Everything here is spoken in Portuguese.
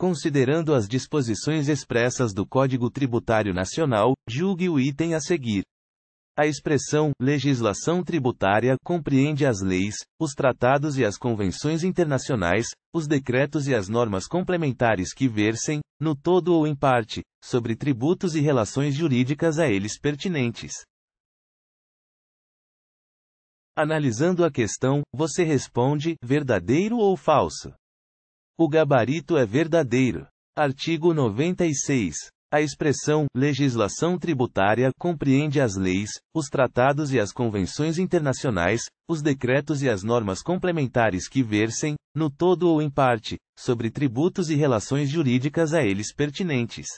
Considerando as disposições expressas do Código Tributário Nacional, julgue o item a seguir. A expressão legislação tributária compreende as leis, os tratados e as convenções internacionais, os decretos e as normas complementares que versem, no todo ou em parte, sobre tributos e relações jurídicas a eles pertinentes. Analisando a questão, você responde verdadeiro ou falso? O gabarito é verdadeiro. Artigo 96. A expressão legislação tributária compreende as leis, os tratados e as convenções internacionais, os decretos e as normas complementares que versem, no todo ou em parte, sobre tributos e relações jurídicas a eles pertinentes.